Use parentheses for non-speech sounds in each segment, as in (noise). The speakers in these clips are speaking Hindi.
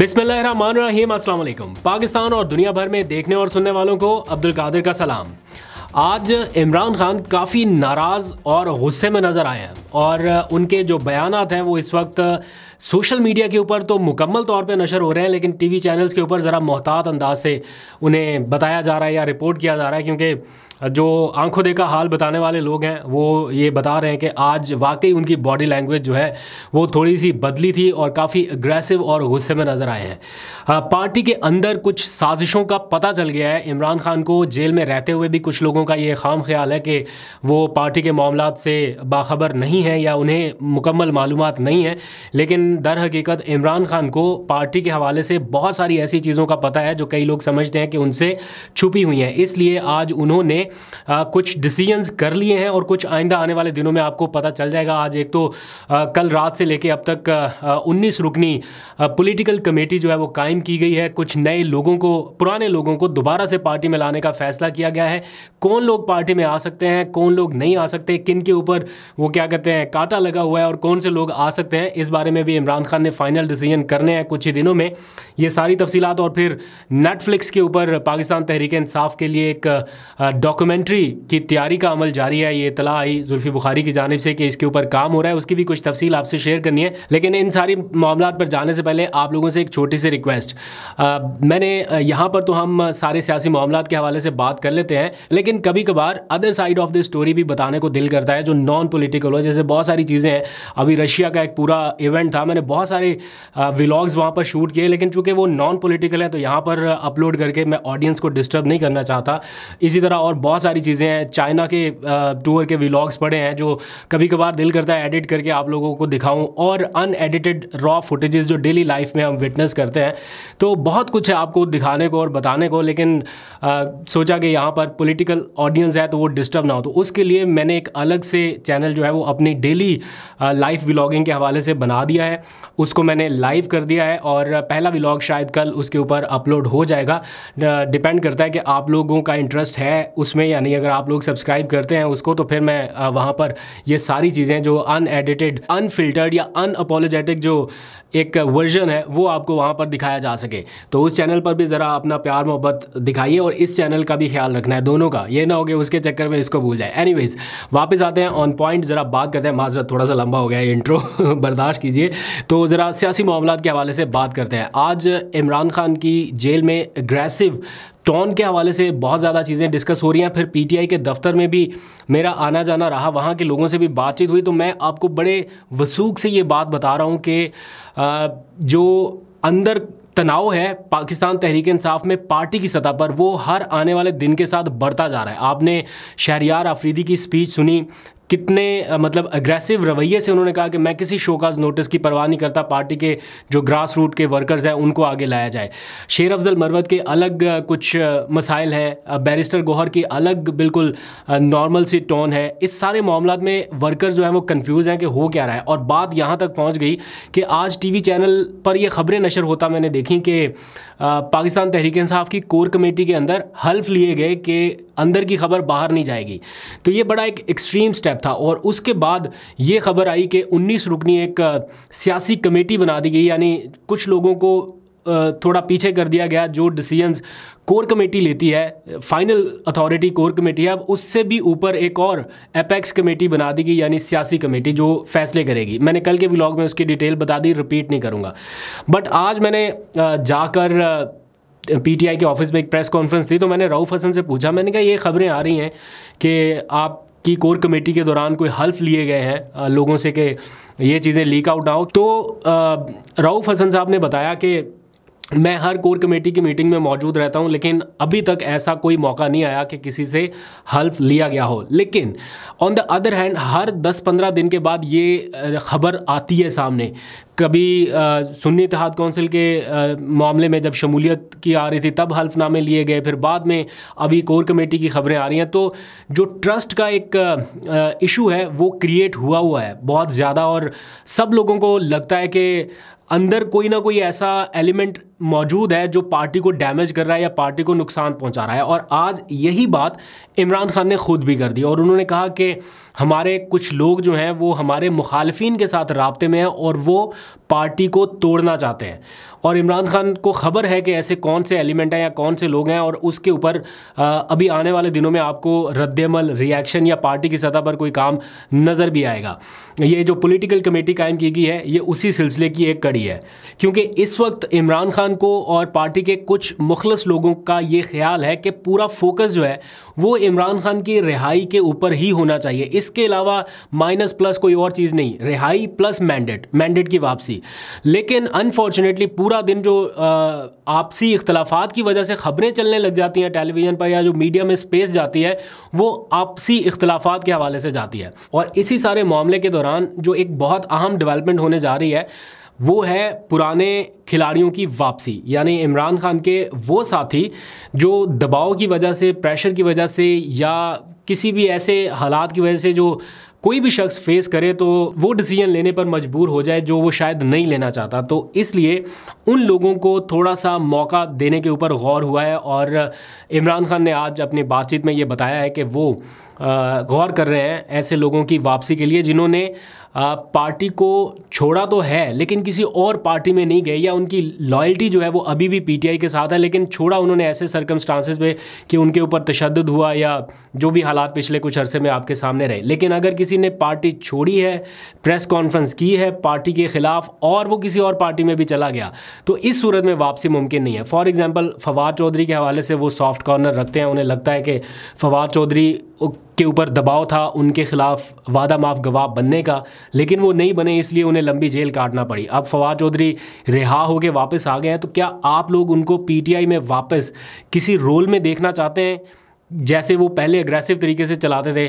बिस्मिल्लाम पाकिस्तान और दुनिया भर में देखने और सुनने वालों को अब्दुल कादिर का सलाम आज इमरान खान काफ़ी नाराज़ और गुस्से में नज़र आए हैं और उनके जो बयान हैं वो इस वक्त सोशल मीडिया के ऊपर तो मुकम्मल तौर पे नशर हो रहे हैं लेकिन टीवी चैनल्स के ऊपर ज़रा मोहतात अंदाज से उन्हें बताया जा रहा है या रिपोर्ट किया जा रहा है क्योंकि जो आंखों देखा हाल बताने वाले लोग हैं वो ये बता रहे हैं कि आज वाकई उनकी बॉडी लैंग्वेज जो है वो थोड़ी सी बदली थी और काफ़ी अग्रेसिव और गुस्से में नज़र आए हैं पार्टी के अंदर कुछ साजिशों का पता चल गया है इमरान खान को जेल में रहते हुए भी कुछ लोगों का ये खाम ख्याल है कि वो पार्टी के मामला से बाखबर नहीं है या उन्हें मुकम्मल मालूम नहीं है लेकिन दर हकीकत इमरान खान को पार्टी के हवाले से बहुत सारी ऐसी चीज़ों का पता है जो कई लोग समझते हैं कि उनसे छुपी हुई हैं इसलिए आज उन्होंने आ, कुछ डिसीजंस कर लिए हैं और कुछ आइंदा आने वाले दिनों में आपको पता चल जाएगा आज एक तो आ, कल रात से लेके अब तक उन्नीस रुकनी पॉलिटिकल कमेटी जो है वो कायम की गई है कुछ नए लोगों को पुराने लोगों को दोबारा से पार्टी में लाने का फैसला किया गया है कौन लोग पार्टी में आ सकते हैं कौन लोग नहीं आ सकते किन के ऊपर वो क्या कहते हैं कांटा लगा हुआ है और कौन से लोग आ सकते हैं इस बारे में भी इमरान खान ने फाइनल डिसीजन करने हैं कुछ ही दिनों में ये सारी तफसीत और फिर नेटफ्लिक्स के ऊपर पाकिस्तान तहरीक इंसाफ के लिए एक डॉक्टर डॉक्यूमेंट्री की तैयारी का अमल जारी है ये इतला आई जुल्फी बुखारी की जानब से कि इसके ऊपर काम हो रहा है उसकी भी कुछ तफसील आपसे शेयर करनी है लेकिन इन सारी मामला पर जाने से पहले आप लोगों से एक छोटी सी रिक्वेस्ट मैंने यहाँ पर तो हम सारे सियासी मामला के हवाले से बात कर लेते हैं लेकिन कभी कभार other side of the story भी बताने को दिल करता है जो नॉन पोलिटिकल हो जैसे बहुत सारी चीज़ें हैं अभी रशिया का एक पूरा इवेंट था मैंने बहुत सारे व्लाग्स वहाँ पर शूट किए लेकिन चूंकि वो नॉन पोलिटिकल है तो यहाँ पर अपलोड करके मैं ऑडियंस को डिस्टर्ब नहीं करना चाहता इसी तरह और बहुत सारी चीज़ें हैं चाइना के टूर के व्लॉग्स पड़े हैं जो कभी कभार दिल करता है एडिट करके आप लोगों को दिखाऊं और अनएडिटेड रॉ फुटेजेस जो डेली लाइफ में हम विटनेस करते हैं तो बहुत कुछ है आपको दिखाने को और बताने को लेकिन आ, सोचा कि यहाँ पर पोलिटिकल ऑडियंस है तो वो डिस्टर्ब ना हो तो उसके लिए मैंने एक अलग से चैनल जो है वो अपनी डेली लाइफ व्लॉगिंग के हवाले से बना दिया है उसको मैंने लाइव कर दिया है और पहला व्लॉग शायद कल उसके ऊपर अपलोड हो जाएगा डिपेंड करता है कि आप लोगों का इंटरेस्ट है उसमें में यानी अगर आप लोग सब्सक्राइब करते हैं उसको तो फिर मैं वहाँ पर ये सारी चीज़ें जो अनएडिटेड अनफिल्टर्ड या अनअपोलोजेटिक जो एक वर्जन है वो आपको वहाँ पर दिखाया जा सके तो उस चैनल पर भी ज़रा अपना प्यार मोहब्बत दिखाइए और इस चैनल का भी ख्याल रखना है दोनों का ये ना हो गया उसके चक्कर में इसको भूल जाए एनी वापस आते हैं ऑन पॉइंट ज़रा बात करते हैं माजरत थोड़ा सा लंबा हो गया इंट्रो (laughs) बर्दाश्त कीजिए तो ज़रा सियासी मामला के हवाले से बात करते हैं आज इमरान खान की जेल में अग्रेसिव टोन के हवाले से बहुत ज़्यादा चीज़ें डिस्कस हो रही हैं फिर पीटीआई के दफ्तर में भी मेरा आना जाना रहा वहाँ के लोगों से भी बातचीत हुई तो मैं आपको बड़े वसूख से ये बात बता रहा हूँ कि जो अंदर तनाव है पाकिस्तान तहरीक इंसाफ में पार्टी की सतह पर वो हर आने वाले दिन के साथ बढ़ता जा रहा है आपने शहरियार आफरीदी की स्पीच सुनी कितने मतलब अग्रेसिव रवैये से उन्होंने कहा कि मैं किसी शोकाज नोटिस की परवाह नहीं करता पार्टी के जो ग्रास रूट के वर्कर्स हैं उनको आगे लाया जाए शेर अफजल मरवत के अलग कुछ मसाइल हैं बैरिस्टर गोहर की अलग बिल्कुल नॉर्मल सी टोन है इस सारे मामला में वर्कर्स जो हैं वो कन्फ्यूज़ हैं कि हो क्या रहा है और बात यहाँ तक पहुँच गई कि आज टी चैनल पर यह खबरें नशर होता मैंने देखी कि पाकिस्तान तहरीक इंसाफ की कोर कमेटी के अंदर हल्फ लिए गए कि अंदर की खबर बाहर नहीं जाएगी तो ये बड़ा एक एक्सट्रीम स्टेप था और उसके बाद ये खबर आई कि 19 रुकनी एक सियासी कमेटी बना दी गई यानी कुछ लोगों को थोड़ा पीछे कर दिया गया जो डिसीजंस कोर कमेटी लेती है फाइनल अथॉरिटी कोर कमेटी है अब उससे भी ऊपर एक और एपेक्स कमेटी बना दी गई यानी सियासी कमेटी जो फैसले करेगी मैंने कल के व्लॉग में उसकी डिटेल बता दी रिपीट नहीं करूँगा बट आज मैंने जाकर पीटीआई के ऑफिस में एक प्रेस कॉन्फ्रेंस थी तो मैंने राउफ हसन से पूछा मैंने कहा ये खबरें आ रही हैं कि आप कि कोर कमेटी के दौरान कोई हल्फ लिए गए हैं लोगों से कि ये चीज़ें लीक आउट ना हो तो राउफ हसन साहब ने बताया कि मैं हर कोर कमेटी की मीटिंग में मौजूद रहता हूं लेकिन अभी तक ऐसा कोई मौका नहीं आया कि किसी से हल्फ लिया गया हो लेकिन ऑन द अदर हैंड हर 10-15 दिन के बाद ये खबर आती है सामने कभी सुन्नी इतिहाद कौंसिल के आ, मामले में जब शमूलियत की आ रही थी तब हल्फनामे लिए गए फिर बाद में अभी कोर कमेटी की खबरें आ रही हैं तो जो ट्रस्ट का एक इशू है वो क्रिएट हुआ हुआ है बहुत ज़्यादा और सब लोगों को लगता है कि अंदर कोई ना कोई ऐसा एलिमेंट मौजूद है जो पार्टी को डैमेज कर रहा है या पार्टी को नुकसान पहुंचा रहा है और आज यही बात इमरान खान ने खुद भी कर दी और उन्होंने कहा कि हमारे कुछ लोग जो हैं वो हमारे मुखालफी के साथ रबते में हैं और वो पार्टी को तोड़ना चाहते हैं और इमरान खान को ख़बर है कि ऐसे कौन से एलिमेंट हैं या कौन से लोग हैं और उसके ऊपर अभी आने वाले दिनों में आपको रद्दमल रिएक्शन या पार्टी की सतह पर कोई काम नज़र भी आएगा ये जो पॉलिटिकल कमेटी कायम की गई है ये उसी सिलसिले की एक कड़ी है क्योंकि इस वक्त इमरान खान को और पार्टी के कुछ मुखलस लोगों का ये ख्याल है कि पूरा फोकस जो है वो इमरान खान की रिहाई के ऊपर ही होना चाहिए इसके अलावा माइनस प्लस कोई और चीज़ नहीं रिहाई प्लस मैंडेट मैंडेट की वापसी लेकिन अनफॉर्चुनेटली पूरा दिन जो आपसी इख्तलाफात की वजह से खबरें चलने लग जाती हैं टेलीविज़न पर या जो मीडिया में स्पेस जाती है वो आपसी इख्तलाफात के हवाले से जाती है और इसी सारे मामले के दौरान जो एक बहुत अहम डेवलपमेंट होने जा रही है वो है पुराने खिलाड़ियों की वापसी यानी इमरान खान के वो साथी जो दबाव की वजह से प्रेशर की वजह से या किसी भी ऐसे हालात की वजह से जो कोई भी शख्स फेस करे तो वो डिसीजन लेने पर मजबूर हो जाए जो वो शायद नहीं लेना चाहता तो इसलिए उन लोगों को थोड़ा सा मौका देने के ऊपर गौर हुआ है और इमरान खान ने आज अपनी बातचीत में ये बताया है कि वो गौर कर रहे हैं ऐसे लोगों की वापसी के लिए जिन्होंने पार्टी को छोड़ा तो है लेकिन किसी और पार्टी में नहीं गए या उनकी लॉयल्टी जो है वो अभी भी पीटीआई के साथ है लेकिन छोड़ा उन्होंने ऐसे सर्कमस्टांसिस में कि उनके ऊपर तशद हुआ या जो भी हालात पिछले कुछ अरसे में आपके सामने रहे लेकिन अगर किसी ने पार्टी छोड़ी है प्रेस कॉन्फ्रेंस की है पार्टी के खिलाफ और वो किसी और पार्टी में भी चला गया तो इस सूरत में वापसी मुमकिन नहीं है फॉर एग्जाम्पल फवाद चौधरी के हवाले से वो सॉफ्ट कॉर्नर रखते हैं उन्हें लगता है कि फवाद चौधरी के ऊपर दबाव था उनके खिलाफ वादा माफ गवाह बनने का लेकिन वो नहीं बने इसलिए उन्हें लंबी जेल काटना पड़ी अब फवाद चौधरी रिहा होकर वापस आ गए हैं तो क्या आप लोग उनको पीटीआई में वापस किसी रोल में देखना चाहते हैं जैसे वो पहले अग्रेसिव तरीके से चलाते थे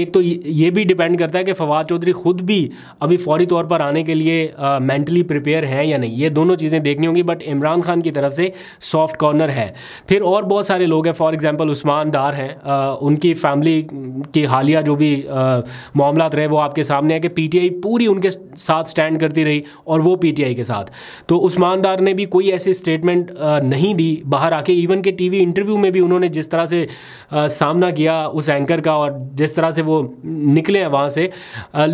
एक तो ये भी डिपेंड करता है कि फवाद चौधरी खुद भी अभी फौरी तौर पर आने के लिए मेंटली प्रिपेयर हैं या नहीं ये दोनों चीज़ें देखनी होंगी बट इमरान खान की तरफ से सॉफ्ट कॉर्नर है फिर और बहुत सारे लोग हैं फॉर एग्जांपल उस्मान डार हैं उनकी फैमिली की हालिया जो भी मामला रहे वो आपके सामने है कि पी पूरी उनके साथ स्टैंड करती रही और वो पीटीआई के साथ तो उस्मान दार ने भी कोई ऐसी स्टेटमेंट नहीं दी बाहर आके इवन के टीवी इंटरव्यू में भी उन्होंने जिस तरह से सामना किया उस एंकर का और जिस तरह से वो निकले हैं वहाँ से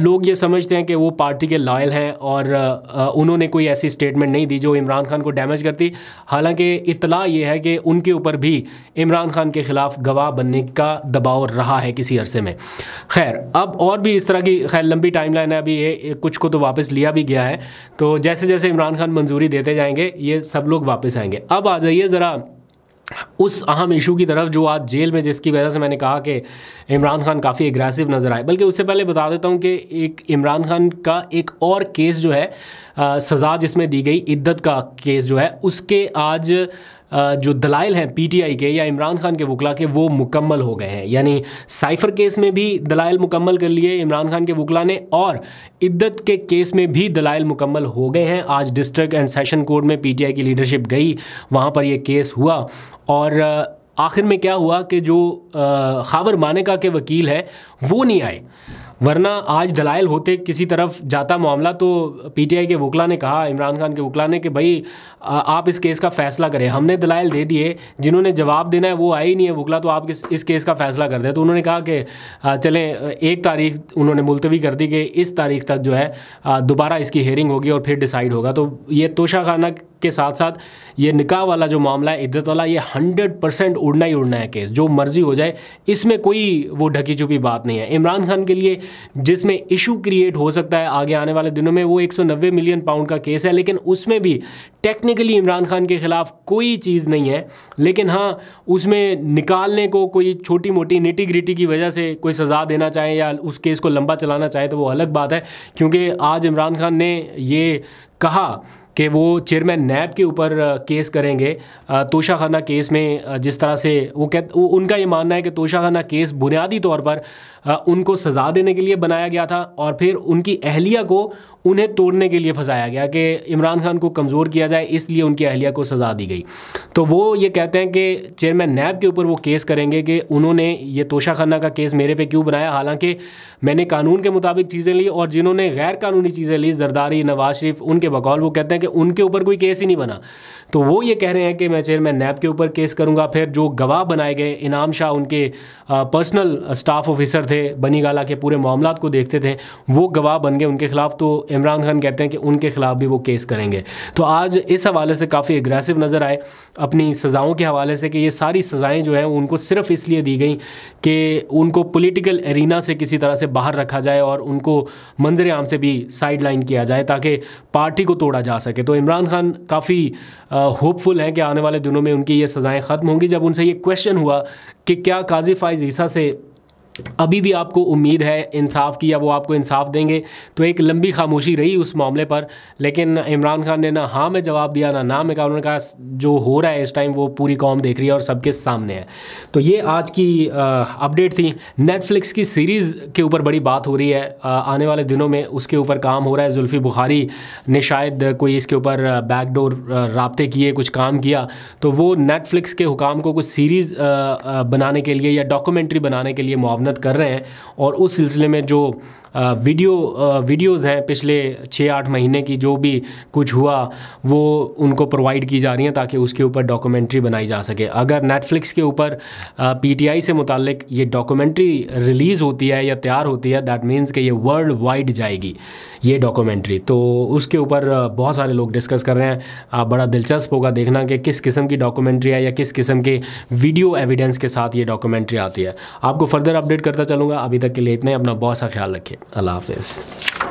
लोग ये समझते हैं कि वो पार्टी के लॉयल हैं और उन्होंने कोई ऐसी स्टेटमेंट नहीं दी जो इमरान खान को डैमेज करती हालांकि इतला ये है कि उनके ऊपर भी इमरान खान के ख़िलाफ़ गवाह बनने का दबाव रहा है किसी अरसे में खैर अब और भी इस तरह की खैर लंबी टाइमलाइन है अभी ये कुछ को तो वापस लिया भी गया है तो जैसे जैसे इमरान खान मंजूरी देते जाएंगे ये सब लोग वापस आएंगे अब आ जाइए ज़रा उस अहम इशू की तरफ जो आज जेल में जिसकी वजह से मैंने कहा कि इमरान खान काफ़ी एग्रेसिव नज़र आए बल्कि उससे पहले बता देता हूँ कि एक इमरान खान का एक और केस जो है सज़ा जिसमें दी गई इद्दत का केस जो है उसके आज जो दलाइल हैं पीटीआई के या इमरान खान के वकला के वो मुकम्मल हो गए हैं यानी साइफर केस में भी दलाइल मुकम्मल कर लिए इमरान खान के वकला ने और इद्दत के केस में भी दलाइल मुकम्मल हो गए हैं आज डिस्ट्रिक्ट एंड सेशन कोर्ट में पीटीआई की लीडरशिप गई वहाँ पर यह केस हुआ और आखिर में क्या हुआ कि जो खावर मानिका के वकील हैं वो नहीं आए वरना आज दलाइल होते किसी तरफ जाता मामला तो पीटीआई के वकला ने कहा इमरान खान के वकला ने कि भाई आप इस केस का फैसला करें हमने दलाइल दे दिए जिन्होंने जवाब देना है वो आए ही नहीं है वकला तो आप इस, इस केस का फैसला कर दें तो उन्होंने कहा कि चलें एक तारीख उन्होंने मुलतवी कर दी कि इस तारीख तक जो है दोबारा इसकी हेयरिंग होगी और फिर डिसाइड होगा तो ये तोशा खाना के साथ साथ ये निकाह वाला जो मामला है इद्दत वाला ये हंड्रेड परसेंट उड़ना ही उड़ना है केस जो मर्जी हो जाए इसमें कोई वो ढकी छुपी बात नहीं है इमरान खान के लिए जिसमें इशू क्रिएट हो सकता है आगे आने वाले दिनों में वो 190 मिलियन पाउंड का केस है लेकिन उसमें भी टेक्निकली इमरान खान के ख़िलाफ़ कोई चीज़ नहीं है लेकिन हाँ उसमें निकालने को कोई छोटी मोटी निटी ग्रिटी की वजह से कोई सज़ा देना चाहे या उस केस को लंबा चलाना चाहे तो वो अलग बात है क्योंकि आज इमरान खान ने ये कहा कि वो चेयरमैन नैब के ऊपर केस करेंगे तोशा खाना केस में जिस तरह से वो कह वो उनका ये मानना है कि तोशा खाना केस बुनियादी तौर पर उनको सज़ा देने के लिए बनाया गया था और फिर उनकी अहलिया को उन्हें तोड़ने के लिए फंसाया गया कि इमरान खान को कमज़ोर किया जाए इसलिए उनकी अहलिया को सज़ा दी गई तो वो ये कहते हैं कि चेयरमैन नैब के ऊपर वो केस करेंगे कि उन्होंने ये तोशा खाना का केस मेरे पे क्यों बनाया हालांकि मैंने कानून के मुताबिक चीज़ें ली और जिन्होंने गैर कानूनी चीज़ें ली जरदारी नवाज शरीफ उनके बकौल वो कहते हैं कि उनके ऊपर कोई केस ही नहीं बना तो वो ये कह रहे हैं कि मैं चेयरमैन नैब के ऊपर केस करूँगा फिर जो गवाह बनाए गए इनाम शाह उनके पर्सनल स्टाफ ऑफिसर थे बनी गाला के पूरे मामला को देखते थे वो गवाह बन गए उनके खिलाफ तो इमरान खान कहते हैं कि उनके ख़िलाफ़ भी वो केस करेंगे तो आज इस हवाले से काफ़ी एग्रेसिव नज़र आए अपनी सज़ाओं के हवाले से कि ये सारी सज़ाएँ जो हैं उनको सिर्फ इसलिए दी गई कि उनको पोलिटिकल एरिना से किसी तरह से बाहर रखा जाए और उनको मंजर आम से भी साइड लाइन किया जाए ताकि पार्टी को तोड़ा जा सके तो इमरान खान काफ़ी होपफुल हैं कि आने वाले दिनों में उनकी ये सज़ाएँ ख़त्म होंगी जब उनसे ये क्वेश्चन हुआ कि क्या काजी फाइज ईसा से अभी भी आपको उम्मीद है इंसाफ की या वो आपको इंसाफ देंगे तो एक लंबी खामोशी रही उस मामले पर लेकिन इमरान खान ने ना हाँ में जवाब दिया ना ना में कहा उन्होंने कहा जो हो रहा है इस टाइम वो पूरी कौम देख रही है और सबके सामने है तो ये आज की अपडेट थी नेटफ्लिक्स की सीरीज़ के ऊपर बड़ी बात हो रही है आ, आने वाले दिनों में उसके ऊपर काम हो रहा है जुल्फ़ी बुखारी ने शायद कोई इसके ऊपर बैकडोर रबते किए कुछ काम किया तो वो नेटफ्लिक्स के हुकाम को कुछ सीरीज़ बनाने के लिए या डॉक्यूमेंट्री बनाने के लिए मुआवन मेहनत कर रहे हैं और उस सिलसिले में जो वीडियो वीडियोज़ हैं पिछले छः आठ महीने की जो भी कुछ हुआ वो उनको प्रोवाइड की जा रही हैं ताकि उसके ऊपर डॉक्यूमेंट्री बनाई जा सके अगर नेटफ्लिक्स के ऊपर पीटीआई से मुतक ये डॉक्यूमेंट्री रिलीज़ होती है या तैयार होती है दैट मीन्स कि ये वर्ल्ड वाइड जाएगी ये डॉक्यूमेंट्री तो उसके ऊपर बहुत सारे लोग डिस्कस कर रहे हैं आप बड़ा दिलचस्प होगा देखना कि किस किस्म की डॉक्यूमेंट्री है या किस किस्म के वीडियो एविडेंस के साथ ये डॉक्यूमेंट्री आती है आपको फर्दर अपडेट करता चलूँगा अभी तक के लिए इतने अपना बहुत सा ख्याल रखिए I love this.